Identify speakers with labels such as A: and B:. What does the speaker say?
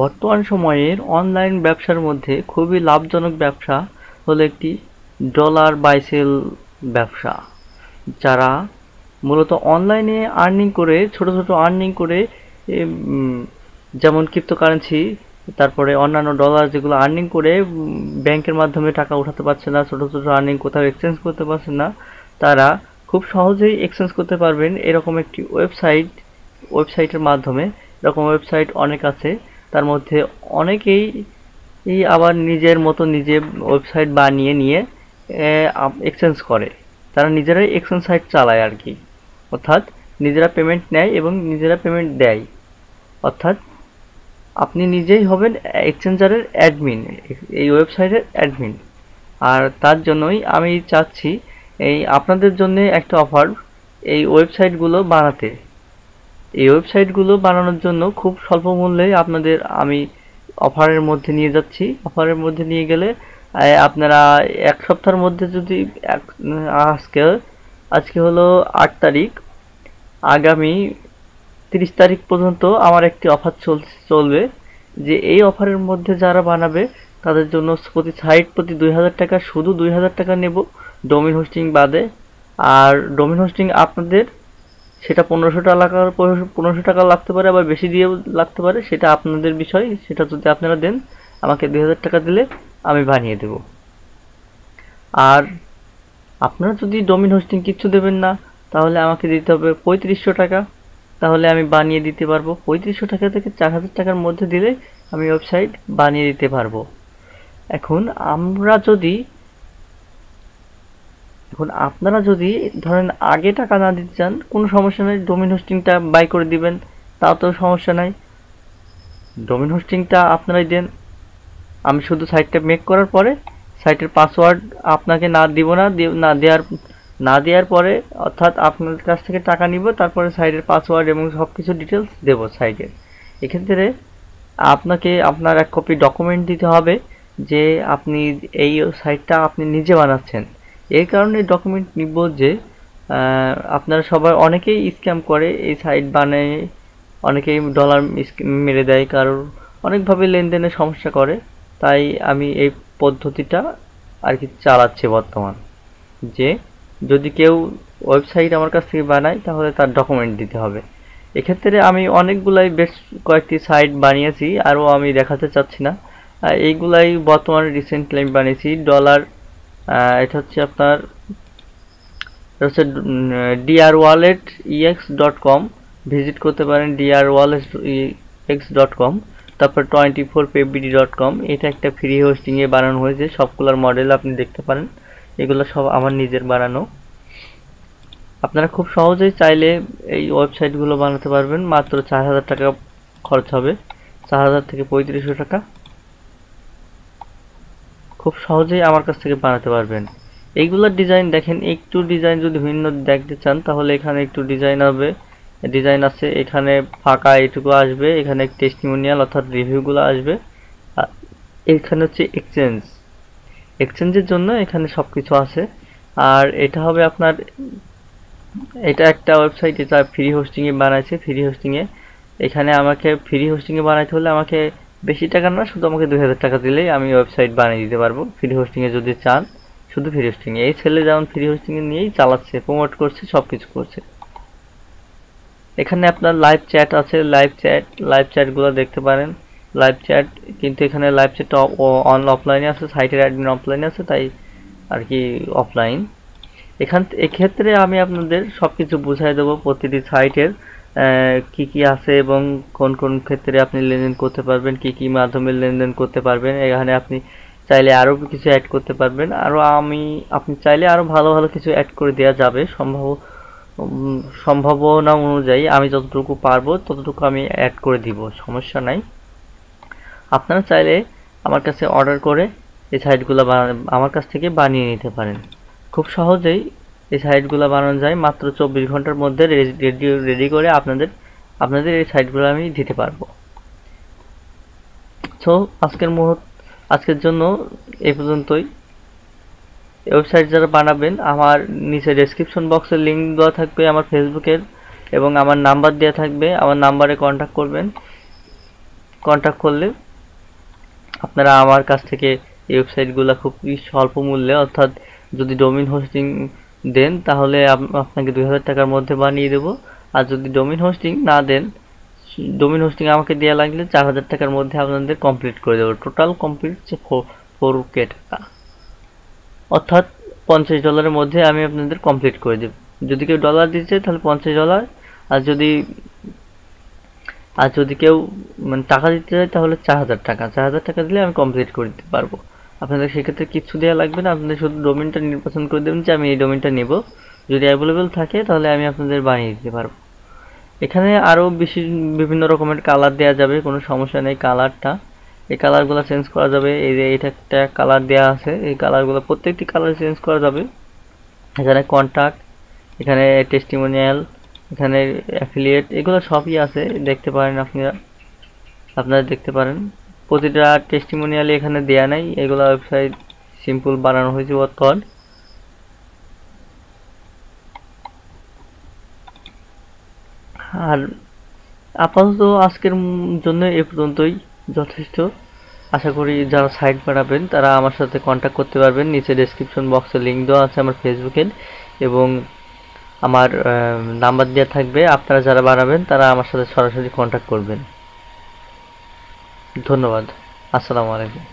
A: বর্তমান সময়ের অনলাইন ব্যবসার মধ্যে খুবই লাভজনক ব্যবসা হল একটি ডলার বাইসেল ব্যবসা যারা মূলত অনলাইনে আর্নিং করে ছোট ছোট আর্নিং করে যেমন ক্রিপ্টোকারেন্সি তারপরে অন্যান্য ডলার যেগুলো আর্নিং করে ব্যাংকের মাধ্যমে টাকা উঠাতে পারছে না ছোটো ছোটো আর্নিং কোথাও এক্সচেঞ্জ করতে পারছে না তারা খুব সহজেই এক্সচেঞ্জ করতে পারবেন এরকম একটি ওয়েবসাইট ওয়েবসাইটের মাধ্যমে এরকম ওয়েবসাইট অনেক আছে তার মধ্যে অনেকেই আবার নিজের মতো নিজে ওয়েবসাইট বানিয়ে নিয়ে এক্সচেঞ্জ করে তারা নিজেরাই এক্সচেঞ্জ সাইট চালায় আর কি অর্থাৎ নিজেরা পেমেন্ট নেয় এবং নিজেরা পেমেন্ট দেয় অর্থাৎ আপনি নিজেই হবেন এক্সচেঞ্জারের অ্যাডমিন এই ওয়েবসাইটের অ্যাডমিন আর তার জন্যই আমি চাচ্ছি এই আপনাদের জন্য একটা অফার এই ওয়েবসাইটগুলো বানাতে এই ওয়েবসাইটগুলো বানানোর জন্য খুব স্বল্প মূল্যে আপনাদের আমি অফারের মধ্যে নিয়ে যাচ্ছি অফারের মধ্যে নিয়ে গেলে আপনারা এক সপ্তাহের মধ্যে যদি এক আজকে আজকে হলো আট তারিখ আগামী তিরিশ তারিখ পর্যন্ত আমার একটি অফার চল চলবে যে এই অফারের মধ্যে যারা বানাবে তাদের জন্য প্রতি সাইট প্রতি দুই হাজার টাকা শুধু দুই হাজার টাকা নেব ডোমিন হোস্টিং বাদে আর ডোমিন হোস্টিং আপনাদের সেটা পনেরোশো টাকা পনেরোশো টাকা লাগতে পারে আবার বেশি দিয়েও লাগতে পারে সেটা আপনাদের বিষয় সেটা যদি আপনারা দেন আমাকে দুই টাকা দিলে আমি বানিয়ে দেব আর আপনারা যদি ডোমিন হোস্টিং কিচ্ছু দেবেন না তাহলে আমাকে দিতে হবে পঁয়ত্রিশশো টাকা তাহলে আমি বানিয়ে দিতে পারবো পঁয়ত্রিশশো টাকা থেকে চার হাজার টাকার মধ্যে দিলে আমি ওয়েবসাইট বানিয়ে দিতে পারবো এখন আমরা যদি এখন আপনারা যদি ধরেন আগে টাকা না দিতে চান কোনো সমস্যা নেই ডোমিন হোস্টিংটা বাই করে দিবেন তাও তো সমস্যা নাই ডোমিন হোস্টিংটা আপনারাই দেন আমি শুধু সাইটটা মেক করার পরে সাইটের পাসওয়ার্ড আপনাকে না দিব না না দেওয়ার না দেওয়ার পরে অর্থাৎ আপনার কাছ থেকে টাকা নিব তারপরে সাইটের পাসওয়ার্ড এবং সব কিছু ডিটেলস দেবো সাইটের এক্ষেত্রে আপনাকে আপনার এক কপি ডকুমেন্ট দিতে হবে যে আপনি এই সাইটটা আপনি নিজে বানাচ্ছেন এর কারণে ডকুমেন্ট নিব যে আপনারা সবাই অনেকেই স্ক্যাম করে এই সাইট বানায় অনেকেই ডলার মেরে দেয় কারণ অনেকভাবে লেনদেনে সমস্যা করে তাই আমি এই পদ্ধতিটা আর কি চালাচ্ছি বর্তমান যে যদি কেউ ওয়েবসাইট আমার কাছ থেকে বানায় তাহলে তার ডকুমেন্ট দিতে হবে এক্ষেত্রে আমি অনেকগুলাই বেশ কয়েকটি সাইট বানিয়েছি আরও আমি দেখাতে চাচ্ছি না এইগুলাই বর্তমানে রিসেন্টলি আমি বানিয়েছি ডলার এটা হচ্ছে আপনার হচ্ছে DR wallet EX dot com visit করতে পারেন DR wallet EX dot com তারপর টোয়েন্টি ফোর পেবিডি ডট কম এটা একটা ফ্রি হোস্টিংয়ে বানানো হয়েছে সবগুলোর মডেল আপনি দেখতে পারেন এগুলো সব আমার নিজের বানানো আপনারা খুব সহজেই চাইলে এই ওয়েবসাইটগুলো বানাতে পারবেন মাত্র চার হাজার টাকা খরচ হবে চার হাজার থেকে পঁয়ত্রিশশো টাকা খুব সহজেই আমার কাছ থেকে বানাতে পারবেন এইগুলোর ডিজাইন দেখেন একটু ডিজাইন যদি ভিন্ন দেখতে চান তাহলে এখানে একটু ডিজাইন হবে ডিজাইন আছে এখানে ফাঁকা এটুকু আসবে এখানে টেস্টিমোনিয়াল অর্থাৎ রিভিউগুলো আসবে এখানে হচ্ছে এক্সচেঞ্জ এক্সচেঞ্জের জন্য এখানে সব কিছু আছে আর এটা হবে আপনার এটা একটা ওয়েবসাইট এটা ফ্রি হোস্টিংয়ে বানাইছে ফ্রি হোস্টিংয়ে এখানে আমাকে ফ্রি হোস্টিংয়ে বানাইতে হলে আমাকে বেশি টাকা না শুধু আমাকে দুই হাজার টাকা দিলেই আমি ওয়েবসাইট বানিয়ে দিতে পারবো ফ্রি হোস্টিংয়ে যদি চান শুধু ফ্রি হোস্টিংয়ে এই ছেলে যেমন ফ্রি হোস্টিং নিয়েই চালাচ্ছে প্রমোট করছে সব কিছু করছে এখানে আপনার লাইভ চ্যাট আছে লাইভ চ্যাট লাইভ চ্যাটগুলো দেখতে পারেন লাইভ চ্যাট কিন্তু এখানে লাইভ চ্যাট অন অফলাইনে আছে সাইটের অ্যাডমিন অফলাইনে আছে তাই আর কি অফলাইন এখান এক্ষেত্রে আমি আপনাদের সব কিছু বুঝাই দেবো প্রতিটি সাইটের কি কি আছে এবং কোন কোন ক্ষেত্রে আপনি লেনদেন করতে পারবেন কি কি মাধ্যমে লেনদেন করতে পারবেন এখানে আপনি চাইলে আরও কিছু অ্যাড করতে পারবেন আরও আমি আপনি চাইলে আরও ভালো ভালো কিছু অ্যাড করে দেওয়া যাবে সম্ভব সম্ভাবনা অনুযায়ী আমি যতটুকু পারবো ততটুকু আমি অ্যাড করে দিব সমস্যা নাই আপনারা চাইলে আমার কাছে অর্ডার করে এই সাইটগুলো আমার কাছ থেকে বানিয়ে নিতে পারেন খুব সহজেই এই সাইটগুলো বানানো যায় মাত্র চব্বিশ ঘন্টার মধ্যে রেডি রেডি করে আপনাদের আপনাদের এই সাইটগুলো আমি দিতে পারবো সো আজকের মুহূর্ত আজকের জন্য এই পর্যন্তই ওয়েবসাইট যারা বানাবেন আমার নিচে ডেসক্রিপশন বক্সের লিঙ্ক দেওয়া থাকবে আমার ফেসবুকের এবং আমার নাম্বার দেওয়া থাকবে আমার নাম্বারে কন্ট্যাক্ট করবেন কন্ট্যাক্ট করলে আপনারা আমার কাছ থেকে এই ওয়েবসাইটগুলো খুব স্বল্প মূল্যে অর্থাৎ যদি ডোমিন হোস্টিং দেন তাহলে আপনাকে দুই হাজার টাকার মধ্যে বানিয়ে দেব আর যদি ডোমিন হোস্টিং না দেন ডোমিন হোস্টিং আমাকে দেওয়া লাগলে চার হাজার টাকার মধ্যে আপনাদের কমপ্লিট করে দেবো টোটাল কমপ্লিট হচ্ছে ফোর কে টাকা অর্থাৎ পঞ্চাশ ডলারের মধ্যে আমি আপনাদের কমপ্লিট করে দেব যদি কেউ ডলার দিচ্ছে তাহলে পঞ্চাশ ডলার আর যদি আর যদি কেউ মানে টাকা দিতে চায় তাহলে চার হাজার টাকা চার হাজার টাকা দিলে আমি কমপ্লিট করে দিতে পারবো আপনাদের সেক্ষেত্রে কিছু দেওয়া লাগবে না আপনাদের শুধু ডোমেনটা নির্বাচন করে দেবেন যে আমি এই ডোমেনটা নেব যদি অ্যাভেলেবেল থাকে তাহলে আমি আপনাদের বানিয়ে দিতে পারবো এখানে আরও বেশি বিভিন্ন রকমের কালার দেওয়া যাবে কোনো সমস্যা নেই কালারটা এই কালারগুলো চেঞ্জ করা যাবে এই যে এটা একটা কালার দেওয়া আছে এই কালারগুলো প্রত্যেকটি কালার চেঞ্জ করা যাবে এখানে কন্ট্যাক্ট এখানে টেস্টিমোনিয়াল এখানে অ্যাফিলিয়েট এগুলো সবই আছে দেখতে পারেন আপনারা আপনারা দেখতে পারেন প্রতিটা টেস্টিমোনিয়াল এখানে দেয়া নাই এগুলো ওয়েবসাইট সিম্পল বানানো হয়েছে বর্তমান আর আপাতত আজকের জন্য এ পর্যন্তই যথেষ্ট আশা করি যারা সাইট বানাবেন তারা আমার সাথে কন্ট্যাক্ট করতে পারবেন নিচে ডেসক্রিপশন বক্সে লিঙ্ক দেওয়া আছে আমার ফেসবুকের এবং আমার নাম্বার দেওয়া থাকবে আপনারা যারা বানাবেন তারা আমার সাথে সরাসরি কন্ট্যাক্ট করবেন ধন্যবাদ আসসালামু আলাইকুম